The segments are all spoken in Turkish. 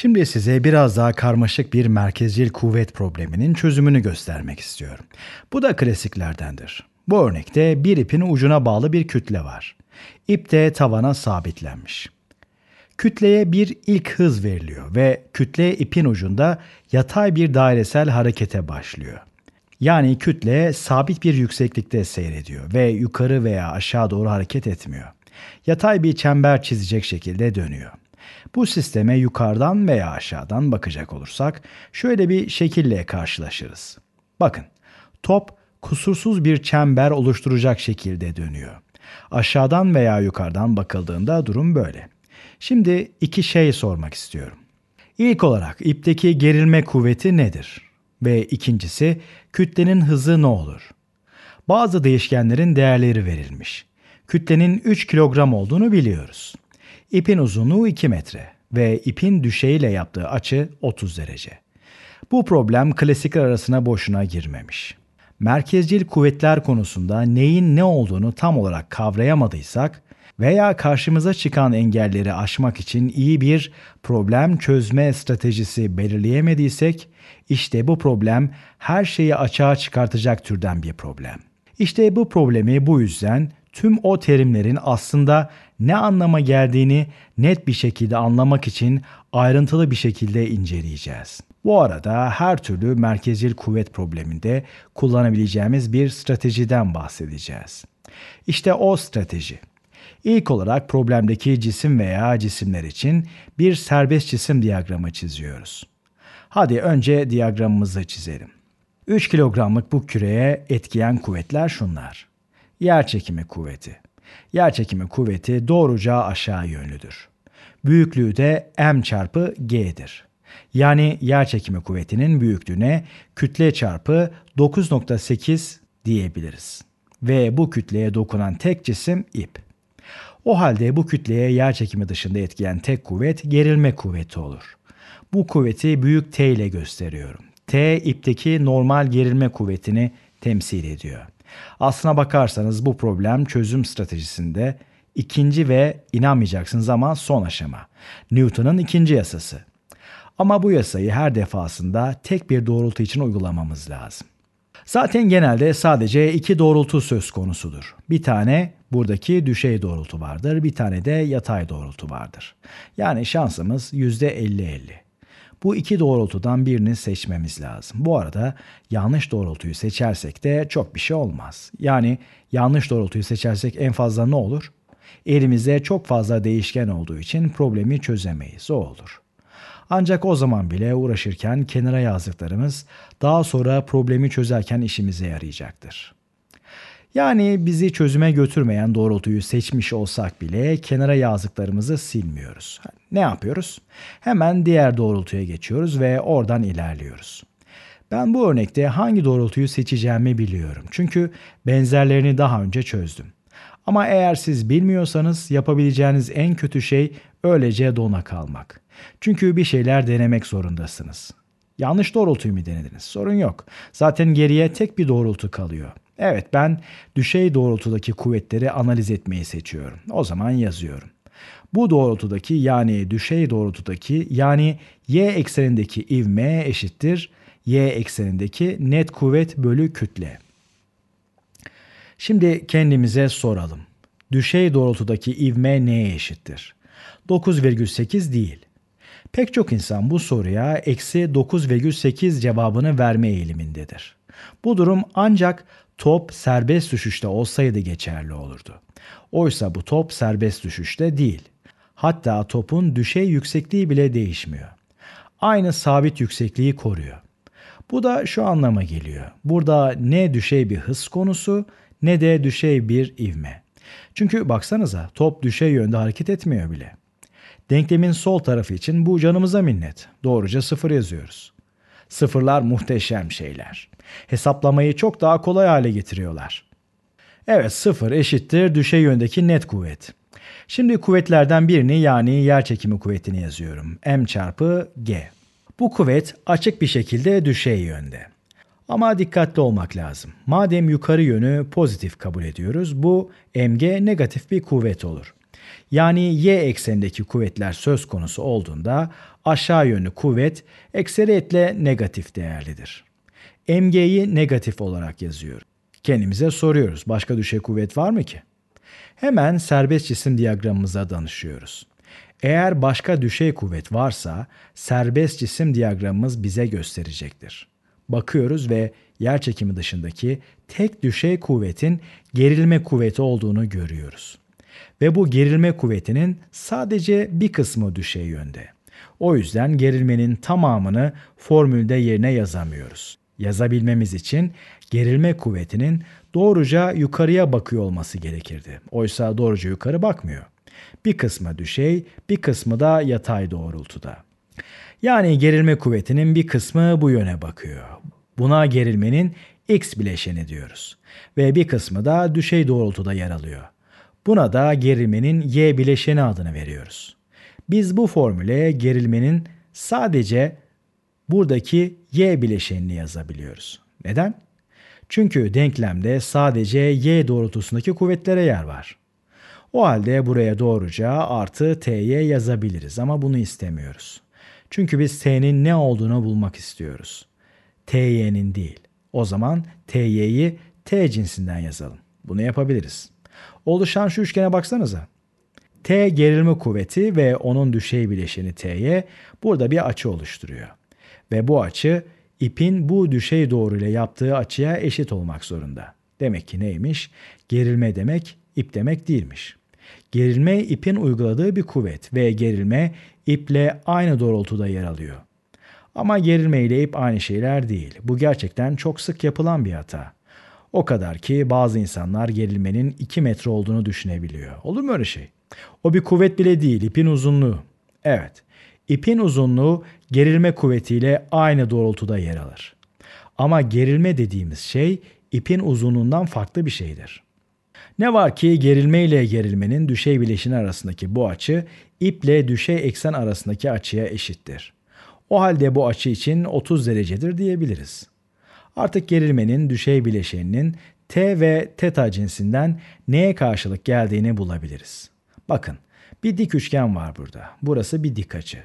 Şimdi size biraz daha karmaşık bir merkezcil kuvvet probleminin çözümünü göstermek istiyorum. Bu da klasiklerdendir. Bu örnekte bir ipin ucuna bağlı bir kütle var. İp de tavana sabitlenmiş. Kütleye bir ilk hız veriliyor ve kütle ipin ucunda yatay bir dairesel harekete başlıyor. Yani kütle sabit bir yükseklikte seyrediyor ve yukarı veya aşağı doğru hareket etmiyor. Yatay bir çember çizecek şekilde dönüyor. Bu sisteme yukarıdan veya aşağıdan bakacak olursak şöyle bir şekille karşılaşırız. Bakın, top kusursuz bir çember oluşturacak şekilde dönüyor. Aşağıdan veya yukarıdan bakıldığında durum böyle. Şimdi iki şey sormak istiyorum. İlk olarak ipteki gerilme kuvveti nedir? Ve ikincisi kütlenin hızı ne olur? Bazı değişkenlerin değerleri verilmiş. Kütlenin 3 kilogram olduğunu biliyoruz. İpin uzunluğu 2 metre ve ipin düşeyle yaptığı açı 30 derece. Bu problem klasikler arasına boşuna girmemiş. Merkezcil kuvvetler konusunda neyin ne olduğunu tam olarak kavrayamadıysak veya karşımıza çıkan engelleri aşmak için iyi bir problem çözme stratejisi belirleyemediysek işte bu problem her şeyi açığa çıkartacak türden bir problem. İşte bu problemi bu yüzden tüm o terimlerin aslında ne anlama geldiğini net bir şekilde anlamak için ayrıntılı bir şekilde inceleyeceğiz. Bu arada her türlü merkezil kuvvet probleminde kullanabileceğimiz bir stratejiden bahsedeceğiz. İşte o strateji. İlk olarak problemdeki cisim veya cisimler için bir serbest cisim diyagramı çiziyoruz. Hadi önce diyagramımızı çizelim. 3 kilogramlık bu küreye etkiyen kuvvetler şunlar. Yer çekimi kuvveti. Yer çekimi kuvveti doğruca aşağı yönlüdür. Büyüklüğü de m çarpı g'dir. Yani yer çekimi kuvvetinin büyüklüğüne kütle çarpı 9.8 diyebiliriz. Ve bu kütleye dokunan tek cisim ip. O halde bu kütleye yer çekimi dışında etkileyen tek kuvvet gerilme kuvveti olur. Bu kuvveti büyük T ile gösteriyorum. T ipteki normal gerilme kuvvetini temsil ediyor. Aslına bakarsanız bu problem çözüm stratejisinde ikinci ve inanmayacaksınız ama son aşama. Newton'un ikinci yasası. Ama bu yasayı her defasında tek bir doğrultu için uygulamamız lazım. Zaten genelde sadece iki doğrultu söz konusudur. Bir tane buradaki düşey doğrultu vardır, bir tane de yatay doğrultu vardır. Yani şansımız %50-50. Bu iki doğrultudan birini seçmemiz lazım. Bu arada yanlış doğrultuyu seçersek de çok bir şey olmaz. Yani yanlış doğrultuyu seçersek en fazla ne olur? Elimizde çok fazla değişken olduğu için problemi çözemeyiz. O olur. Ancak o zaman bile uğraşırken kenara yazdıklarımız daha sonra problemi çözerken işimize yarayacaktır. Yani bizi çözüme götürmeyen doğrultuyu seçmiş olsak bile kenara yazdıklarımızı silmiyoruz. Ne yapıyoruz? Hemen diğer doğrultuya geçiyoruz ve oradan ilerliyoruz. Ben bu örnekte hangi doğrultuyu seçeceğimi biliyorum. Çünkü benzerlerini daha önce çözdüm. Ama eğer siz bilmiyorsanız yapabileceğiniz en kötü şey öylece dona kalmak. Çünkü bir şeyler denemek zorundasınız. Yanlış doğrultuyu mu denediniz? Sorun yok. Zaten geriye tek bir doğrultu kalıyor. Evet ben düşey doğrultudaki kuvvetleri analiz etmeyi seçiyorum. O zaman yazıyorum. Bu doğrultudaki yani düşey doğrultudaki yani y eksenindeki ivme eşittir y eksenindeki net kuvvet bölü kütle. Şimdi kendimize soralım. Düşey doğrultudaki ivme neye eşittir? 9,8 değil. Pek çok insan bu soruya eksi 9,8 cevabını verme eğilimindedir. Bu durum ancak top serbest düşüşte olsaydı geçerli olurdu. Oysa bu top serbest düşüşte değil. Hatta topun düşey yüksekliği bile değişmiyor. Aynı sabit yüksekliği koruyor. Bu da şu anlama geliyor. Burada ne düşey bir hız konusu ne de düşey bir ivme. Çünkü baksanıza top düşey yönde hareket etmiyor bile. Denklemin sol tarafı için bu canımıza minnet. Doğruca sıfır yazıyoruz. Sıfırlar muhteşem şeyler. Hesaplamayı çok daha kolay hale getiriyorlar. Evet sıfır eşittir düşe yöndeki net kuvvet. Şimdi kuvvetlerden birini yani yer çekimi kuvvetini yazıyorum. M çarpı G. Bu kuvvet açık bir şekilde düşey yönde. Ama dikkatli olmak lazım. Madem yukarı yönü pozitif kabul ediyoruz, bu mg negatif bir kuvvet olur. Yani y eksenindeki kuvvetler söz konusu olduğunda aşağı yönlü kuvvet ekseriyetle negatif değerlidir. MG'yi negatif olarak yazıyoruz. Kendimize soruyoruz başka düşey kuvvet var mı ki? Hemen serbest cisim diyagramımıza danışıyoruz. Eğer başka düşey kuvvet varsa serbest cisim diyagramımız bize gösterecektir. Bakıyoruz ve yer çekimi dışındaki tek düşey kuvvetin gerilme kuvveti olduğunu görüyoruz. Ve bu gerilme kuvvetinin sadece bir kısmı düşey yönde. O yüzden gerilmenin tamamını formülde yerine yazamıyoruz. Yazabilmemiz için gerilme kuvvetinin doğruca yukarıya bakıyor olması gerekirdi. Oysa doğruca yukarı bakmıyor. Bir kısmı düşey, bir kısmı da yatay doğrultuda. Yani gerilme kuvvetinin bir kısmı bu yöne bakıyor. Buna gerilmenin x bileşeni diyoruz. Ve bir kısmı da düşey doğrultuda yer alıyor. Buna da gerilmenin y bileşeni adını veriyoruz. Biz bu formüle gerilmenin sadece buradaki y bileşenini yazabiliyoruz. Neden? Çünkü denklemde sadece y doğrultusundaki kuvvetlere yer var. O halde buraya doğruca artı t'ye yazabiliriz ama bunu istemiyoruz. Çünkü biz t'nin ne olduğunu bulmak istiyoruz. ty'nin değil. O zaman ty'yi t cinsinden yazalım. Bunu yapabiliriz. Oluşan şu üçgene baksanıza. T gerilme kuvveti ve onun düşey bileşeni T'ye burada bir açı oluşturuyor. Ve bu açı ipin bu düşey doğru ile yaptığı açıya eşit olmak zorunda. Demek ki neymiş? Gerilme demek ip demek değilmiş. Gerilme ipin uyguladığı bir kuvvet ve gerilme iple aynı doğrultuda yer alıyor. Ama gerilme ile ip aynı şeyler değil. Bu gerçekten çok sık yapılan bir hata. O kadar ki bazı insanlar gerilmenin 2 metre olduğunu düşünebiliyor. Olur mu öyle şey? O bir kuvvet bile değil, ipin uzunluğu. Evet, ipin uzunluğu gerilme kuvvetiyle aynı doğrultuda yer alır. Ama gerilme dediğimiz şey ipin uzunluğundan farklı bir şeydir. Ne var ki gerilme ile gerilmenin düşey bileşini arasındaki bu açı iple düşey eksen arasındaki açıya eşittir. O halde bu açı için 30 derecedir diyebiliriz. Artık gerilmenin düşey bileşeninin T ve teta cinsinden neye karşılık geldiğini bulabiliriz. Bakın bir dik üçgen var burada. Burası bir dik açı.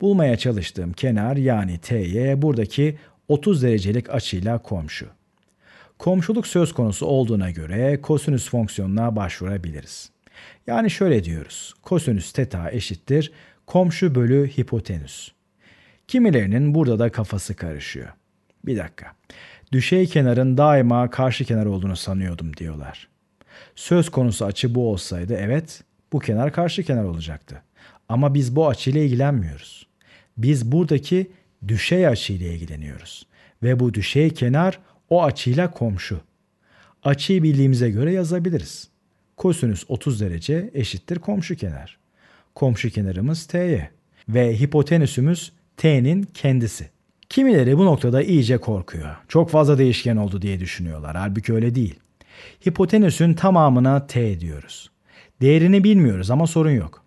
Bulmaya çalıştığım kenar yani TY buradaki 30 derecelik açıyla komşu. Komşuluk söz konusu olduğuna göre kosinüs fonksiyonuna başvurabiliriz. Yani şöyle diyoruz. Kosinüs teta eşittir komşu bölü hipotenüs. Kimilerinin burada da kafası karışıyor. Bir dakika. Düşey kenarın daima karşı kenar olduğunu sanıyordum diyorlar. Söz konusu açı bu olsaydı evet bu kenar karşı kenar olacaktı. Ama biz bu açıyla ilgilenmiyoruz. Biz buradaki düşey açıyla ilgileniyoruz. Ve bu düşey kenar o açıyla komşu. Açıyı bildiğimize göre yazabiliriz. Kosinüs 30 derece eşittir komşu kenar. Komşu kenarımız T'ye ve hipotenüsümüz T'nin kendisi. Kimileri bu noktada iyice korkuyor. Çok fazla değişken oldu diye düşünüyorlar. Halbuki öyle değil. Hipotenüsün tamamına T diyoruz. Değerini bilmiyoruz ama sorun yok.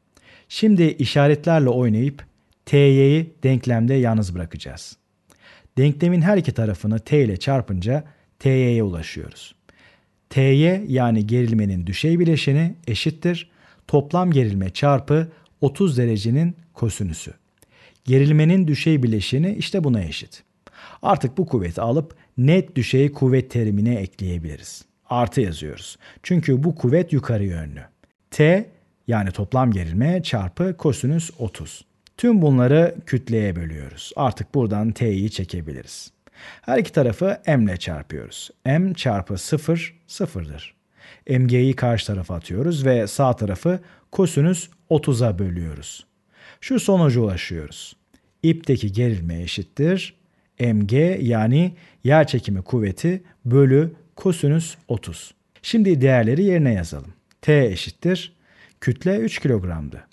Şimdi işaretlerle oynayıp TY'yi denklemde yalnız bırakacağız. Denklemin her iki tarafını t ile çarpınca TY'ye ulaşıyoruz. TY yani gerilmenin düşey bileşeni eşittir toplam gerilme çarpı 30 derecenin kosinüsü. Gerilmenin düşey bileşeni işte buna eşit. Artık bu kuvveti alıp net düşey kuvvet terimine ekleyebiliriz. Artı yazıyoruz. Çünkü bu kuvvet yukarı yönlü. T yani toplam gerilme çarpı kosinüs 30. Tüm bunları kütleye bölüyoruz. Artık buradan t'yi çekebiliriz. Her iki tarafı m ile çarpıyoruz. m çarpı 0 0'dır. mg'yi karşı tarafa atıyoruz ve sağ tarafı kosinüs 30'a bölüyoruz. Şu sonucu ulaşıyoruz. İpteki gerilme eşittir mg yani yer çekimi kuvveti bölü kosinüs 30. Şimdi değerleri yerine yazalım. T eşittir. Kütle 3 kilogramdı.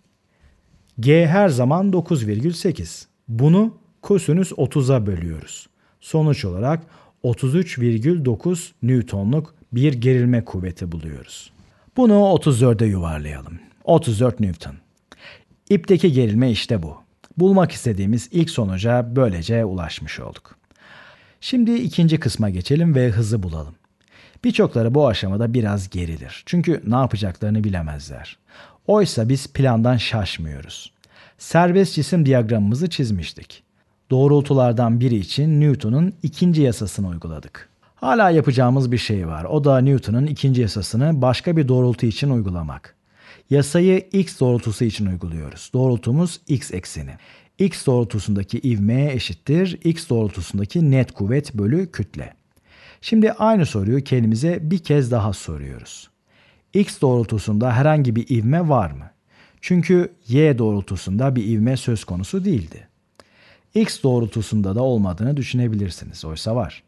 G her zaman 9,8. Bunu kosinüs 30'a bölüyoruz. Sonuç olarak 33,9 Newton'luk bir gerilme kuvveti buluyoruz. Bunu 34'e yuvarlayalım. 34 Newton. İpteki gerilme işte bu. Bulmak istediğimiz ilk sonuca böylece ulaşmış olduk. Şimdi ikinci kısma geçelim ve hızı bulalım. Birçokları bu aşamada biraz gerilir. Çünkü ne yapacaklarını bilemezler. Oysa biz plandan şaşmıyoruz. Serbest cisim diyagramımızı çizmiştik. Doğrultulardan biri için Newton'un ikinci yasasını uyguladık. Hala yapacağımız bir şey var. O da Newton'un ikinci yasasını başka bir doğrultu için uygulamak. Yasayı x doğrultusu için uyguluyoruz. Doğrultumuz x ekseni. x doğrultusundaki ivmeye eşittir x doğrultusundaki net kuvvet bölü kütle. Şimdi aynı soruyu kendimize bir kez daha soruyoruz. X doğrultusunda herhangi bir ivme var mı? Çünkü y doğrultusunda bir ivme söz konusu değildi. X doğrultusunda da olmadığını düşünebilirsiniz. Oysa var.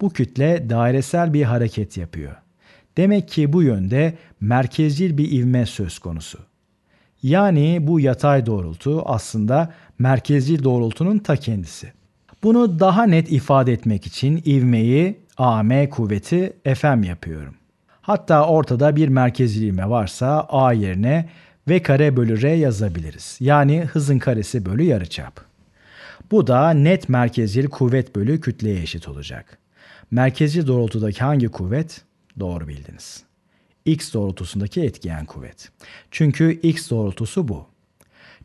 Bu kütle dairesel bir hareket yapıyor. Demek ki bu yönde merkezcil bir ivme söz konusu. Yani bu yatay doğrultu aslında merkezcil doğrultunun ta kendisi. Bunu daha net ifade etmek için ivmeyi AM kuvveti FM yapıyorum. Hatta ortada bir merkezliğime varsa A yerine V kare bölü R yazabiliriz. Yani hızın karesi bölü yarıçap. Bu da net merkezil kuvvet bölü kütleye eşit olacak. Merkezi doğrultudaki hangi kuvvet? Doğru bildiniz. X doğrultusundaki etkiyen kuvvet. Çünkü X doğrultusu bu.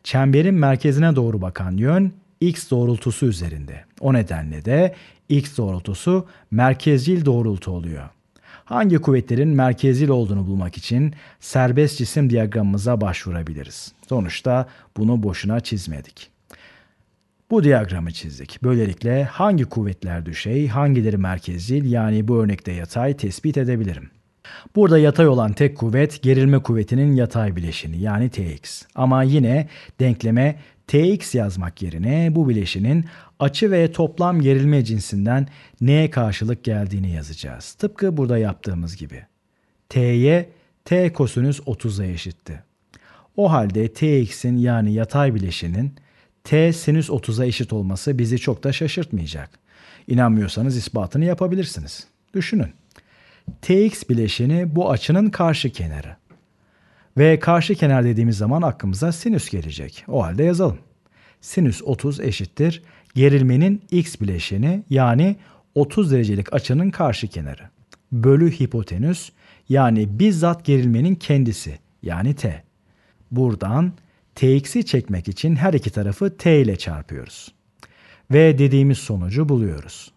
Çemberin merkezine doğru bakan yön x doğrultusu üzerinde. O nedenle de x doğrultusu merkezil doğrultu oluyor. Hangi kuvvetlerin merkezil olduğunu bulmak için serbest cisim diyagramımıza başvurabiliriz. Sonuçta bunu boşuna çizmedik. Bu diyagramı çizdik. Böylelikle hangi kuvvetler düşey, hangileri merkezil, yani bu örnekte yatay tespit edebilirim. Burada yatay olan tek kuvvet gerilme kuvvetinin yatay bileşeni yani Tx. Ama yine denkleme Tx yazmak yerine bu bileşinin açı ve toplam gerilme cinsinden neye karşılık geldiğini yazacağız. Tıpkı burada yaptığımız gibi. T'ye T kosinüs 30'a eşitti. O halde Tx'in yani yatay bileşinin T sinüs 30'a eşit olması bizi çok da şaşırtmayacak. İnanmıyorsanız ispatını yapabilirsiniz. Düşünün. Tx bileşeni bu açının karşı kenarı. Ve karşı kenar dediğimiz zaman aklımıza sinüs gelecek. O halde yazalım. Sinüs 30 eşittir gerilmenin x bileşeni yani 30 derecelik açının karşı kenarı bölü hipotenüs yani bizzat gerilmenin kendisi yani t. Buradan tx'i çekmek için her iki tarafı t ile çarpıyoruz. Ve dediğimiz sonucu buluyoruz.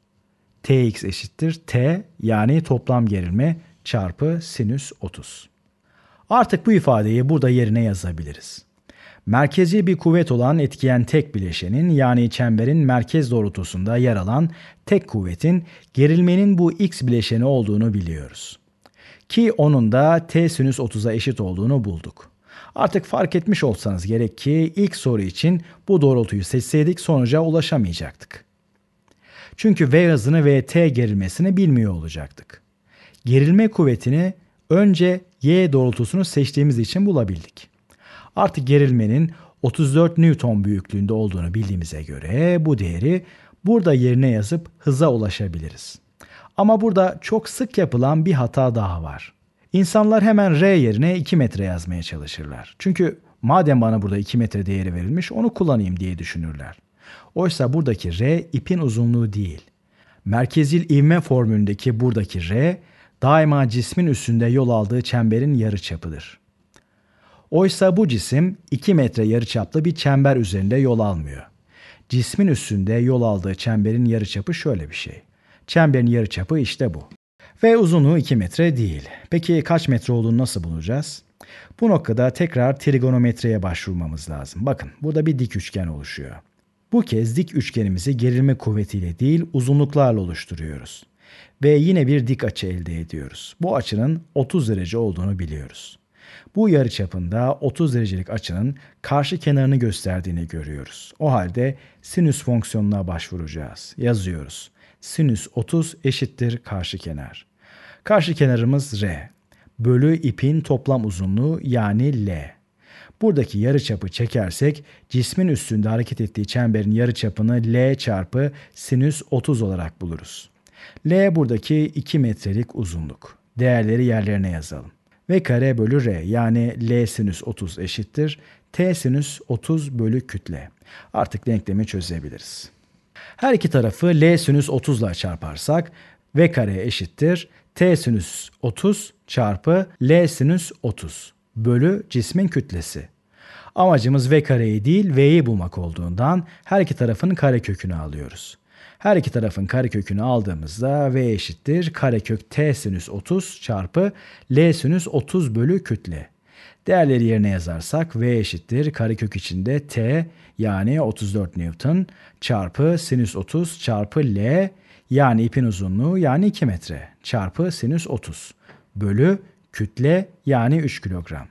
tx eşittir t yani toplam gerilme çarpı sinüs 30. Artık bu ifadeyi burada yerine yazabiliriz. Merkezi bir kuvvet olan etkiyen tek bileşenin yani çemberin merkez doğrultusunda yer alan tek kuvvetin gerilmenin bu x bileşeni olduğunu biliyoruz. Ki onun da t sinüs 30'a eşit olduğunu bulduk. Artık fark etmiş olsanız gerek ki ilk soru için bu doğrultuyu seçseydik sonuca ulaşamayacaktık. Çünkü V hızını ve T gerilmesini bilmiyor olacaktık. Gerilme kuvvetini önce y doğrultusunu seçtiğimiz için bulabildik. Artık gerilmenin 34 Newton büyüklüğünde olduğunu bildiğimize göre bu değeri burada yerine yazıp hıza ulaşabiliriz. Ama burada çok sık yapılan bir hata daha var. İnsanlar hemen R yerine 2 metre yazmaya çalışırlar. Çünkü madem bana burada 2 metre değeri verilmiş onu kullanayım diye düşünürler. Oysa buradaki R ipin uzunluğu değil. Merkezil ivme formülündeki buradaki R daima cismin üstünde yol aldığı çemberin yarıçapıdır. Oysa bu cisim 2 metre yarıçaplı bir çember üzerinde yol almıyor. Cismin üstünde yol aldığı çemberin yarıçapı şöyle bir şey. Çemberin yarıçapı işte bu. Ve uzunluğu 2 metre değil. Peki kaç metre olduğunu nasıl bulacağız? Bu noktada tekrar trigonometreye başvurmamız lazım. Bakın burada bir dik üçgen oluşuyor. Bu kez dik üçgenimizi gerilme kuvvetiyle değil uzunluklarla oluşturuyoruz. Ve yine bir dik açı elde ediyoruz. Bu açının 30 derece olduğunu biliyoruz. Bu yarıçapında 30 derecelik açının karşı kenarını gösterdiğini görüyoruz. O halde sinüs fonksiyonuna başvuracağız. Yazıyoruz. Sinüs 30 eşittir karşı kenar. Karşı kenarımız R. Bölü ipin toplam uzunluğu yani L. Buradaki yarıçapı çekersek cismin üstünde hareket ettiği çemberin yarıçapını L çarpı sinüs 30 olarak buluruz. L buradaki 2 metrelik uzunluk. Değerleri yerlerine yazalım. V kare bölü R yani L sinüs 30 eşittir. T sinüs 30 bölü kütle. Artık denklemi çözebiliriz. Her iki tarafı L sinüs 30 ile çarparsak V kare eşittir. T sinüs 30 çarpı L sinüs 30 bölü cismin kütlesi. Amacımız V kareyi değil V'yi bulmak olduğundan her iki tarafın kare kökünü alıyoruz. Her iki tarafın karekökünü aldığımızda v eşittir karekök t sinüs 30 çarpı l sinüs 30 bölü kütle. Değerleri yerine yazarsak v eşittir karekök içinde t yani 34 newton çarpı sinüs 30 çarpı l yani ipin uzunluğu yani 2 metre çarpı sinüs 30 bölü kütle yani 3 kilogram.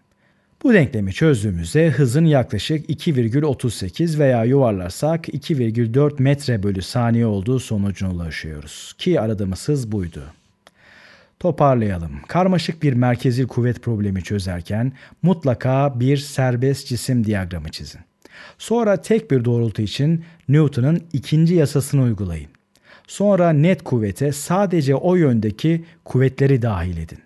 Bu denklemi çözdüğümüzde hızın yaklaşık 2,38 veya yuvarlarsak 2,4 metre bölü saniye olduğu sonucuna ulaşıyoruz. Ki aradığımız hız buydu. Toparlayalım. Karmaşık bir merkezi kuvvet problemi çözerken mutlaka bir serbest cisim diyagramı çizin. Sonra tek bir doğrultu için Newton'un ikinci yasasını uygulayın. Sonra net kuvvete sadece o yöndeki kuvvetleri dahil edin.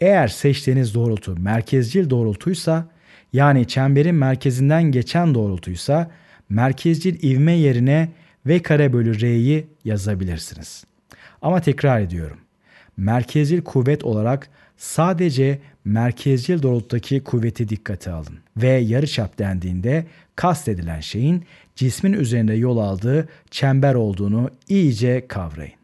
Eğer seçtiğiniz doğrultu merkezcil doğrultuysa, yani çemberin merkezinden geçen doğrultuysa, merkezcil ivme yerine V kare bölü R'yi yazabilirsiniz. Ama tekrar ediyorum. Merkezcil kuvvet olarak sadece merkezcil doğrulttaki kuvveti dikkate alın. Ve yarıçap dendiğinde kastedilen şeyin cismin üzerinde yol aldığı çember olduğunu iyice kavrayın.